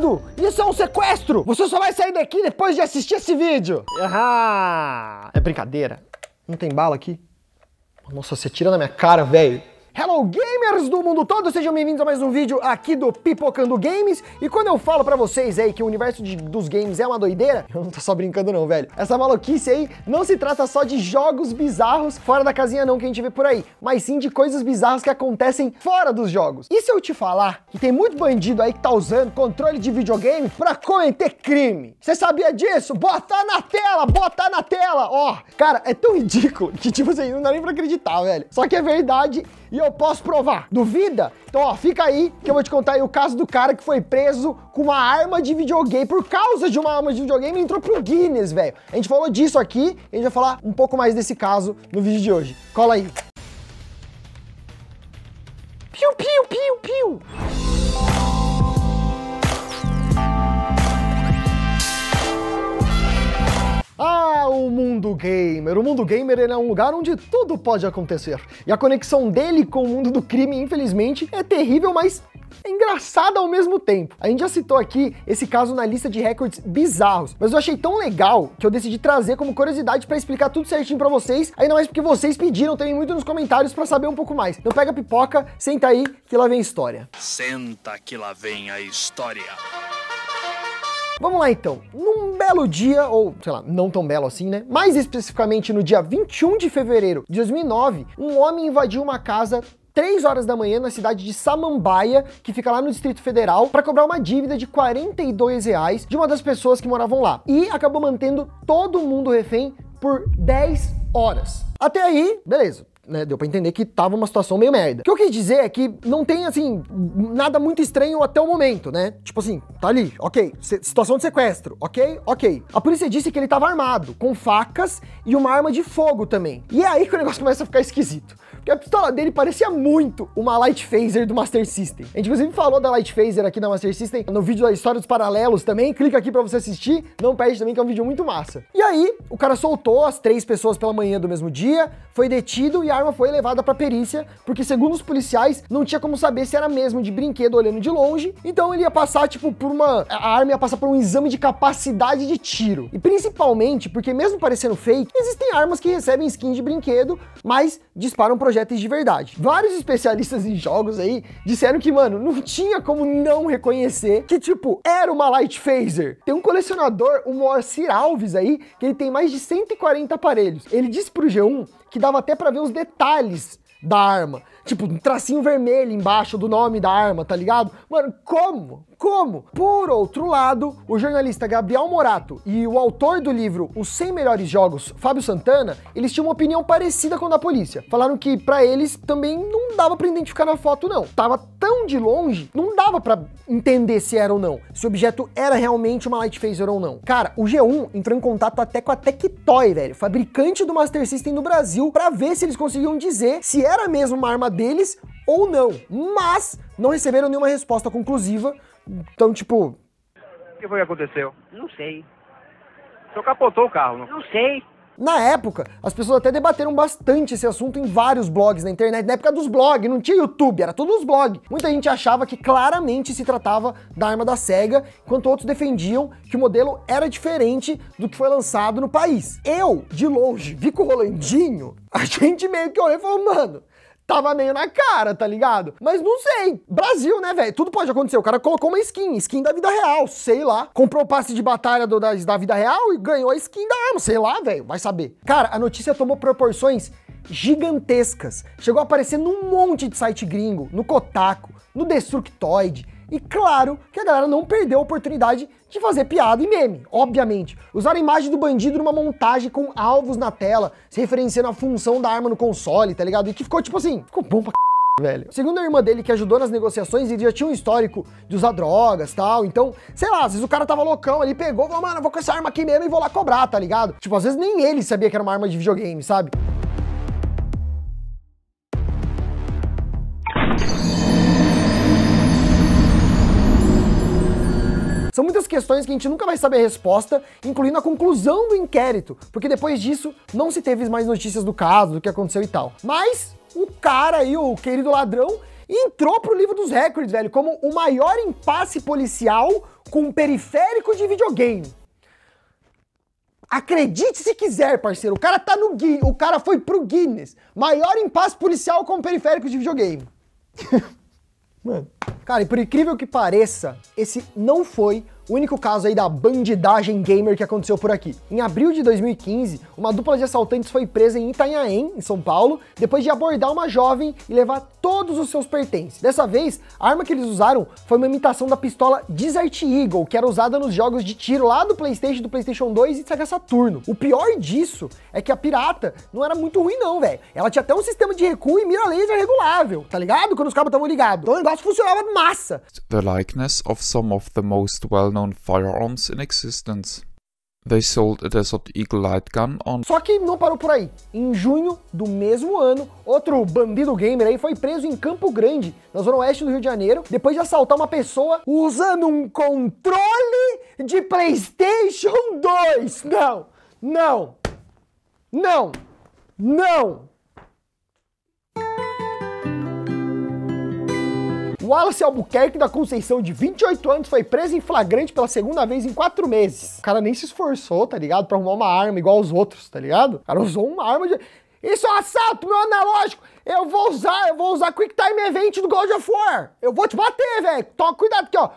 errado! Isso é um sequestro! Você só vai sair daqui depois de assistir esse vídeo! Ah, é brincadeira. Não tem bala aqui? Nossa, você tira na minha cara, velho. Hello gamers do mundo todo, sejam bem-vindos a mais um vídeo aqui do Pipocando Games. E quando eu falo para vocês aí que o universo de, dos games é uma doideira, eu não tô só brincando não, velho. Essa maluquice aí não se trata só de jogos bizarros fora da casinha não que a gente vê por aí, mas sim de coisas bizarras que acontecem fora dos jogos. E se eu te falar que tem muito bandido aí que tá usando controle de videogame para cometer crime? Você sabia disso? Bota na tela, bota na tela, ó. Cara, é tão ridículo que tipo assim, não dá nem pra acreditar, velho. Só que é verdade e eu posso provar. Duvida? Então, ó, fica aí que eu vou te contar aí o caso do cara que foi preso com uma arma de videogame por causa de uma arma de videogame entrou pro Guinness, velho. A gente falou disso aqui e a gente vai falar um pouco mais desse caso no vídeo de hoje. Cola aí. Piu, piu, piu, piu. mundo gamer. O mundo gamer é um lugar onde tudo pode acontecer. E a conexão dele com o mundo do crime, infelizmente, é terrível, mas é engraçada ao mesmo tempo. A gente já citou aqui esse caso na lista de recordes bizarros, mas eu achei tão legal que eu decidi trazer como curiosidade para explicar tudo certinho para vocês, ainda mais é porque vocês pediram também muito nos comentários para saber um pouco mais. Então pega a pipoca, senta aí que lá vem a história. Senta que lá vem a história. Vamos lá então. Num belo dia, ou sei lá, não tão belo assim, né? Mais especificamente no dia 21 de fevereiro de 2009, um homem invadiu uma casa 3 horas da manhã na cidade de Samambaia, que fica lá no Distrito Federal, para cobrar uma dívida de 42 reais de uma das pessoas que moravam lá. E acabou mantendo todo mundo refém por 10 horas. Até aí, beleza, né, deu pra entender que tava uma situação meio merda. O que eu quis dizer é que não tem, assim, nada muito estranho até o momento, né? Tipo assim, tá ali, ok. situação de sequestro, ok? Ok. A polícia disse que ele tava armado, com facas e uma arma de fogo também. E é aí que o negócio começa a ficar esquisito porque a pistola dele parecia muito uma Light Phaser do Master System. A gente inclusive falou da Light Phaser aqui da Master System no vídeo da história dos paralelos também, clica aqui para você assistir, não perde também que é um vídeo muito massa. E aí, o cara soltou as três pessoas pela manhã do mesmo dia, foi detido e a arma foi levada para perícia, porque segundo os policiais, não tinha como saber se era mesmo de brinquedo olhando de longe, então ele ia passar tipo por uma a arma ia passar por um exame de capacidade de tiro. E principalmente porque mesmo parecendo fake, existem armas que recebem skin de brinquedo, mas disparam pro projetos de verdade. Vários especialistas em jogos aí disseram que, mano, não tinha como não reconhecer que, tipo, era uma Light Phaser. Tem um colecionador, o Moacir Alves aí, que ele tem mais de 140 aparelhos. Ele disse pro G1 que dava até para ver os detalhes da arma tipo, um tracinho vermelho embaixo do nome da arma, tá ligado? Mano, como? Como? Por outro lado, o jornalista Gabriel Morato e o autor do livro Os 100 Melhores Jogos, Fábio Santana, eles tinham uma opinião parecida com a da polícia. Falaram que para eles também não dava para identificar na foto não. Tava tão de longe, não dava para entender se era ou não, se o objeto era realmente uma light phaser ou não. Cara, o G1 entrou em contato até com a Tectoy, velho, fabricante do Master System no Brasil, para ver se eles conseguiam dizer se era mesmo uma arma deles ou não. Mas não receberam nenhuma resposta conclusiva. Então, tipo. O que foi que aconteceu? Não sei. Só capotou o carro, não? Não sei. Na época, as pessoas até debateram bastante esse assunto em vários blogs na internet. Na época dos blogs, não tinha YouTube, era tudo nos blogs. Muita gente achava que claramente se tratava da arma da SEGA, enquanto outros defendiam que o modelo era diferente do que foi lançado no país. Eu, de longe, vi com o Rolandinho, a gente meio que olhou e falou, mano, tava meio na cara, tá ligado? Mas não sei. Brasil, né, velho? Tudo pode acontecer. O cara colocou uma skin, skin da vida real, sei lá. Comprou o passe de batalha do, da, da vida real e ganhou a skin da arma, sei lá, velho. Vai saber. Cara, a notícia tomou proporções gigantescas. Chegou a aparecer num monte de site gringo, no Kotaku, no Destructoid. E claro que a galera não perdeu a oportunidade de fazer piada e meme, obviamente. Usar a imagem do bandido numa montagem com alvos na tela, se referenciando à função da arma no console, tá ligado? E que ficou tipo assim, ficou bom pra c... Velho. Segundo a irmã dele, que ajudou nas negociações, ele já tinha um histórico de usar drogas tal. Então, sei lá, às vezes o cara tava loucão, ele pegou e falou, mano, eu vou com essa arma aqui mesmo e vou lá cobrar, tá ligado? Tipo, às vezes nem ele sabia que era uma arma de videogame, sabe? São muitas questões que a gente nunca vai saber a resposta, incluindo a conclusão do inquérito, porque depois disso não se teve mais notícias do caso, do que aconteceu e tal. Mas o cara aí, o querido ladrão, entrou pro livro dos recordes, velho, como o maior impasse policial com um periférico de videogame. Acredite se quiser, parceiro. O cara tá no Guinness. O cara foi pro Guinness. Maior impasse policial com um periférico de videogame. Mano. Cara, e por incrível que pareça, esse não foi o único caso aí da bandidagem gamer que aconteceu por aqui. Em abril de 2015, uma dupla de assaltantes foi presa em Itanhaém, em São Paulo, depois de abordar uma jovem e levar todos os seus pertences. Dessa vez, a arma que eles usaram foi uma imitação da pistola Desert Eagle, que era usada nos jogos de tiro lá do PlayStation, do PlayStation 2 e Sega Saturno. O pior disso é que a pirata não era muito ruim não, velho. Ela tinha até um sistema de recuo e mira laser regulável, tá ligado? Quando os cabos estavam ligados. Então o negócio funcionava massa. The likeness of some of the most well-known known firearms in existence. They sold a Desert Eagle Light Gun on... Só que não parou por aí. Em junho do mesmo ano, outro bandido gamer aí foi preso em Campo Grande, na zona oeste do Rio de Janeiro, depois de assaltar uma pessoa usando um controle de PlayStation 2. Não! Não! Não! Não! Wallace Albuquerque da Conceição, de 28 anos, foi preso em flagrante pela segunda vez em quatro meses. O cara nem se esforçou, tá ligado? Pra arrumar uma arma igual aos outros, tá ligado? O cara usou uma arma de... Isso é um assalto, meu é analógico! Eu vou usar, eu vou usar Quick Time Event do God of War! Eu vou te bater, velho! Toma cuidado aqui, ó!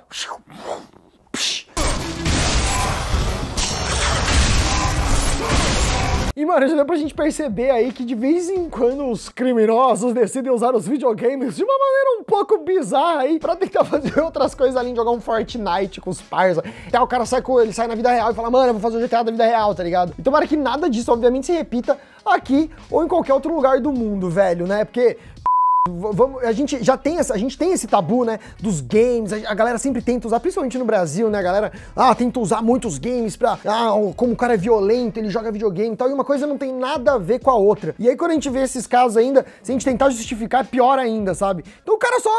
E, mano, já deu pra gente perceber aí que de vez em quando os criminosos decidem usar os videogames de uma maneira um pouco bizarra aí pra tentar fazer outras coisas além de jogar um Fortnite com os parça. Até o cara sai com ele, sai na vida real e fala, mano, eu vou fazer o GTA da vida real, tá ligado? E tomara que nada disso, obviamente, se repita aqui ou em qualquer outro lugar do mundo, velho, né? Porque Vamos, a gente já tem essa, a gente tem esse tabu, né, dos games. A, a, galera sempre tenta usar, principalmente no Brasil, né, a galera, ah, tenta usar muitos games pra, ah, como o cara é violento, ele joga videogame e tal, e uma coisa não tem nada a ver com a outra. E aí quando a gente vê esses casos ainda, se a gente tentar justificar, é pior ainda, sabe? Então o cara só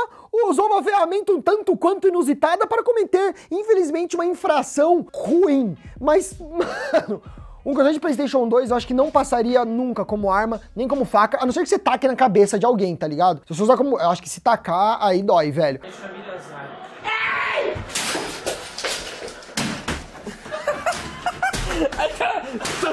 usou uma ferramenta um tanto quanto inusitada para cometer, infelizmente, uma infração ruim. Mas, mano, um controle de PlayStation 2 eu acho que não passaria nunca como arma, nem como faca, a não ser que você taque na cabeça de alguém, tá ligado? Se você usar como. Eu acho que se tacar, aí dói, velho.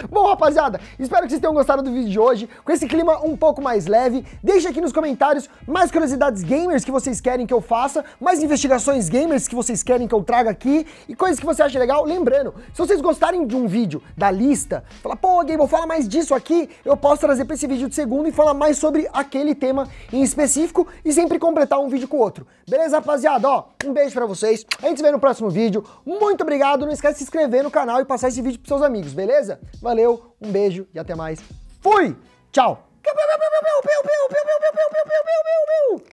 Bom, rapaziada, espero que vocês tenham gostado do vídeo de hoje, com esse clima um pouco mais leve. Deixe aqui nos comentários mais curiosidades gamers que vocês querem que eu faça, mais investigações gamers que vocês querem que eu traga aqui e coisas que você acha legal. Lembrando, se vocês gostarem de um vídeo da lista, fala, pô, Game, fala mais disso aqui, eu posso trazer para esse vídeo de segundo e falar mais sobre aquele tema em específico e sempre completar um vídeo com o outro. Beleza, rapaziada? Ó, um beijo para vocês. A gente se vê no próximo vídeo. Muito obrigado. Não esquece de se inscrever no canal e passar esse vídeo pros seus amigos, beleza? Valeu! Valeu, um beijo e até mais. Fui! Tchau!